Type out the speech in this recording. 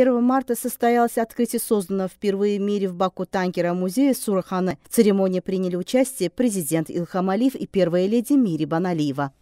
1 марта состоялось открытие созданного впервые в мире в Баку танкера музея Сурахана. В церемонии приняли участие президент Илхам Алиев и первая леди Мири Баналиева.